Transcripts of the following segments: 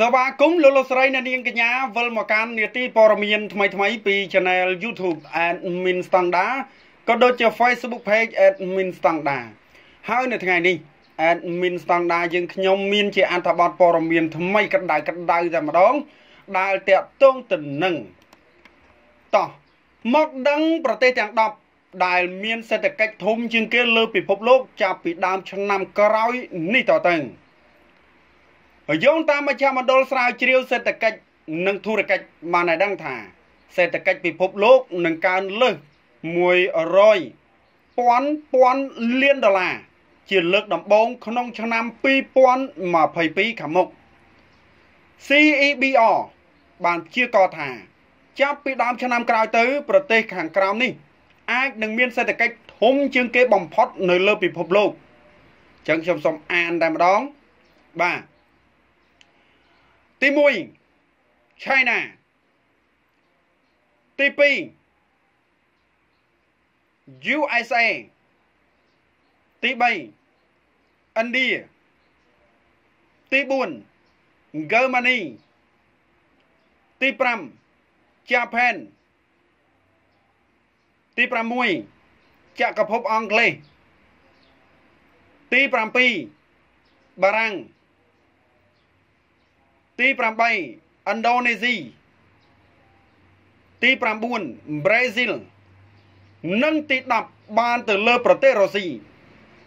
ស្វាគមន៍លោកលោកស្រីអ្នកនាងកញ្ញាវិលមកកាន់នាទីព័ត៌មានថ្មីថ្មីពី Channel YouTube Admin Standard ក៏ដូចជា Facebook Page Admin Standard ហើយនៅថ្ងៃនេះ Admin Standard យើងខ្ញុំមានជាអត្ថបទព័ត៌មានថ្មីកណ្ដៅកណ្ដៅតែម្ដង ដែលតាក់ទងទៅនឹងតោះមកដឹងប្រទេសទាំង10ដែល មានសេដ្ឋកិច្ចធំជាងគេលើពិភពលោក ចាប់ពីដើមឆ្នាំក្រោយនេះតទៅទៅយោងតាមមជ្ឈមណ្ឌលស្រាវជ្រាវសេដ្ឋកិច្ចនិងធុរកិច្ចបានឲ្យដឹងថាសេដ្ឋកិច្ចពិភពលោកនឹងកើនលើស100ពាន់ពាន់លានដុល្លារជាលើកដំបូងក្នុងឆ្នាំ2022ខាងមុខ CEBR បានព្យាករថា ចាប់ពីដើមឆ្នាំក្រោយទៅ ប្រទេសខាងក្រោមនេះ អាចនឹងមានសេដ្ឋកិច្ចធំជាងគេបំផុត នៅលើពិភពលោកចឹងខ្ញុំសូមអានតែម្ដងបាទទី1 China ទី2 USA ទី3ឥណ្ឌាទី4ហ្គឺម៉ានីទី5ជប៉ុនទី6ចក្រភពអង់គ្លេសទី7បារាំងទី8ឥណ្ឌូនេស៊ីទី9ប្រេស៊ីលនិងទី10បានទៅលើប្រទេសរុស្ស៊ី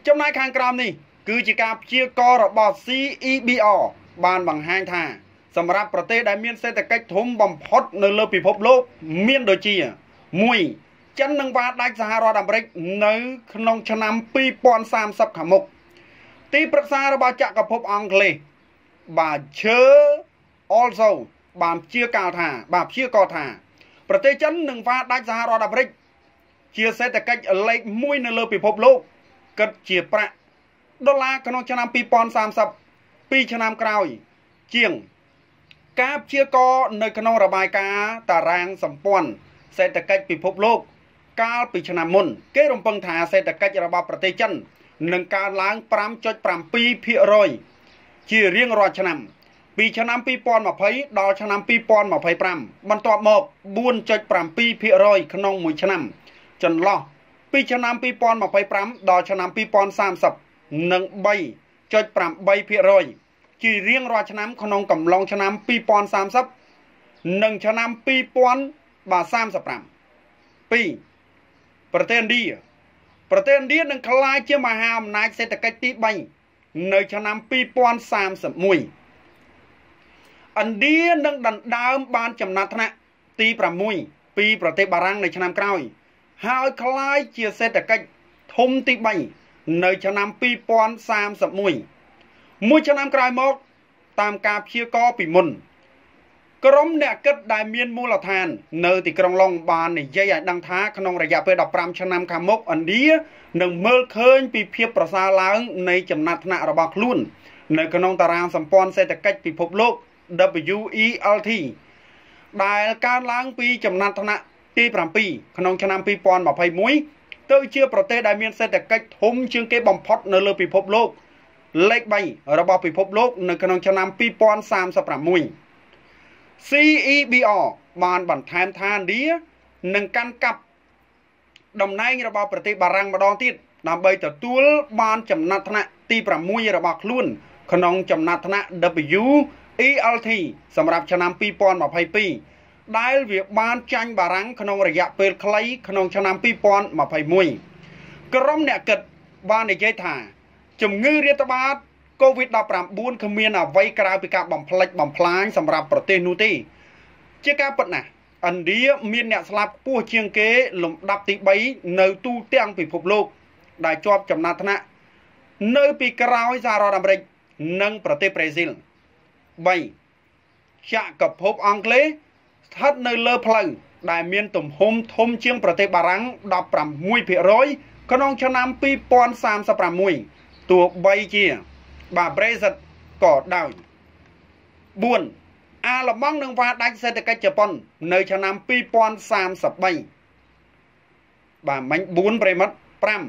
ចំណែកខាងក្រោមនេះ គឺជាការព្យាករណ៍របស់ CEBR បានបង្ហាញថា សម្រាប់ប្រទេសដែលមានសេដ្ឋកិច្ចធំបំផុតនៅលើពិភពលោក មានដូចជា1ចិននឹងវាដាច់សហរដ្ឋអាមេរិកនៅ ក្នុងឆ្នាំ2030ខាងមុខទីប្រឹក្សារបស់ចក្រភពអង់គ្លេសបាទឈើ also បានព្យាករថាបាទព្យាករថា ប្រទេសចិននឹងវ៉ាដាច់សហរដ្ឋអាមេរិក ជាសេដ្ឋកិច្ចលេខ1នៅលើពិភពលោកគិតជាប្រាក់ដុល្លារក្នុងឆ្នាំ2030 2ឆ្នាំក្រោយជាង ការព្យាករនៅក្នុងរបាយការណ៍តារាងសម្ព័ន្ធសេដ្ឋកិច្ចពិភពលោកកាលពីឆ្នាំមុនគេរំពឹងថាសេដ្ឋកិច្ចរបស់ប្រទេសចិននឹងកើនឡើង5.7%ជារៀងរាល់ឆ្នាំពីឆ្នាំ2020ដល់ឆ្នាំ2025បន្ទាប់មក4.7%ក្នុង មួយឆ្នាំ ចន្លោះពីឆ្នាំ2025ដល់ឆ្នាំ2030និង3.8%ជារៀងរាល់ឆ្នាំក្នុងកំឡុងឆ្នាំ2030និងឆ្នាំ2035 2ប្រទេសឥណ្ឌាប្រទេសឥណ្ឌានឹងក្លាយជាមហាអំណាចសេដ្ឋកិច្ចទី3នៅឆ្នាំ2031ឥណ្ឌានឹងដណ្ដើមបានចំណាត់ថ្នាក់ទី6ពីប្រទេសបារាំងនៅឆ្នាំក្រោយហើយคล้ายជាសេដ្ឋកិច្ចធំទី3នៅឆ្នាំ2031មួយឆ្នាំក្រោយមក តាមការព្យាករពីមុនក្រុមអ្នកគិតដែលមានមូលដ្ឋាននៅទីក្រុងឡុងបាននិយាយឲ្យដឹងថាក្នុងរយៈពេល15ឆ្នាំខាងមុខឥណ្ឌានឹងមើលឃើញពីភាពប្រសើរឡើងនៃចំណាត់ថ្នាក់របស់ខ្លួន នៅក្នុងតារាងសម្ព័ន្ធសេដ្ឋកិច្ចពិភពលោក WELT ដែលកើនឡើងពីចំណាត់ថ្នាក់ទី7ក្នុងឆ្នាំ2021ទៅជាប្រទេសដែលមានសេដ្ឋកិច្ចធំជាងគេបំផុតនៅលើពិភពលោកលេខ3របស់ពិភពលោកនៅក្នុងឆ្នាំ2036 CEBR បានបន្ថែមថាឥណ្ឌានឹងកាន់កាប់តំណែងរបស់ប្រទេសបារាំងម្ដងទៀតដើម្បីទទួលបានចំណាត់ថ្នាក់ទី6របស់ខ្លួន ក្នុងចំណាត់ថ្នាក់ WELT សម្រាប់ឆ្នាំ2022ដែលវាបានចាញ់បារាំងក្នុងរយៈពេលខ្លី ក្នុងឆ្នាំ2021ក្រុមអ្នកគិតបាននិយាយថា ជំងឺរាតត្បាត COVID-19 គ្មានអ្វីក្រៅពីការបំផ្លិចបំផ្លាញសម្រាប់ប្រទេសនោះទេជាការពិតណាស់ឥណ្ឌាមានអ្នកស្លាប់ខ្ពស់ជាងគេលំដាប់ទី3នៅទូទាំងពិភពលោក ដែលជាប់ចំណាត់ថ្នាក់នៅពីក្រោយសហរដ្ឋអាមេរិកនិងប្រទេសប្រេស៊ីល3ចក្រភពអង់គ្លេសស្ថិតនៅលើផ្លូវដែលមានទំហំធំជាងប្រទេសបារាំង16%ក្នុងឆ្នាំ2036ទោះបីជាបាទប្រេសិតក៏ដោយ4អាឡម៉ង់នឹងវាដាច់សេដ្ឋកិច្ចជប៉ុននៅ ឆ្នាំ2033បាទមិញ4ប្រិមិត្ត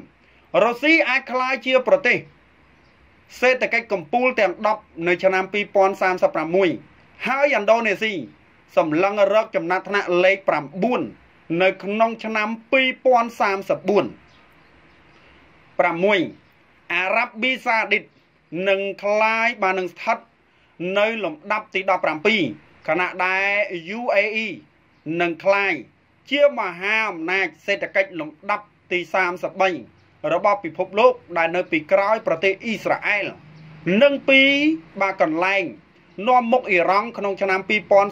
5រុស្ស៊ីអាចក្លាយជាប្រទេស សេដ្ឋកិច្ចកំពូលទាំង10នៅឆ្នាំ2036ហើយឥណ្ឌូនេស៊ីសម្លឹងរកចំណាត់ថ្នាក់លេខ9នៅក្នុងឆ្នាំ2034 6អារ៉ាប៊ីសាឌីតនឹងคล้ายបាននឹងស្ថិតនៅលំដាប់ទី17ខណៈដែល UAE នឹងคล้ายជាមហាអំណាចសេដ្ឋកិច្ចលំដាប់ទី33របស់ពិភពលោក ដែលនៅ ពីក្រោយប្រទេសអ៊ីស្រាអែលនិងពីបាកន្លែងនាំមុខអ៊ីរ៉ង់ក្នុងឆ្នាំ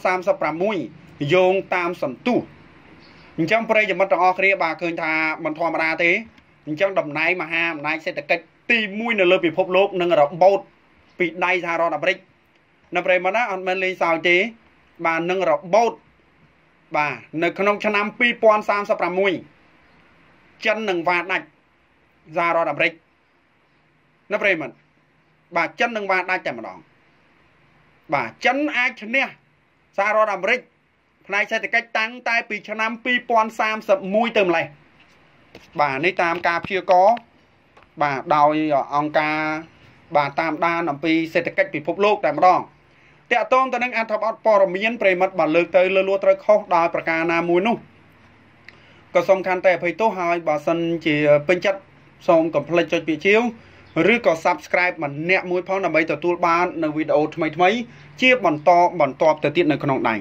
2036យោងតាមសន្ទុះអញ្ចឹងប្រិយមិត្តទាំងអស់គ្នាបាទឃើញថាមិនធម្មតាទេអញ្ចឹងតំណែងមហាអំណាចសេដ្ឋកិច្ចទី1នៅលើពិភពលោកនិងរបូត ពីដៃសហរដ្ឋអាមេរិកនៅប្រេម៉ាណាអត់មែនលេងសើចទេបាទនឹងរបូតបាទនៅ ក្នុងឆ្នាំ2036ចិននឹងវាដាច់សហរដ្ឋអាមេរិកនៅប្រេម៉ាបាទចិននឹងវាដាច់តែម្ដងបាទចិនអាចឈ្នះសហរដ្ឋអាមេរិកផ្នែកសេដ្ឋកិច្ចតាំងតែ ពីឆ្នាំ2031ទៅម្លេះបាទនេះតាមការព្យាករណ៍បាទដោយអង្គការ បាទតាមដានអំពីសេដ្ឋកិច្ចពិភពលោកតែម្ដងតកតងទៅនឹងអត្ថបទព័ត៌មានប្រិមិត្តបាទលើកទៅលើលួត្រូវខុសដោយប្រការណាមួយនោះក៏សំខាន់តែអភ័យទោសហើយបើសិនជាពេញចិត្តសូមកុំភ្លេចចុចពាក្យជាវឬក៏ Subscribe ម្នាក់មួយ ផងដើម្បីទទួល បាននៅវីដេអូថ្មីៗជាបន្តបន្តទៅទៀតនៅក្នុងដៃ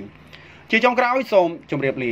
ជាចុងក្រោយសូមជម្រាបលា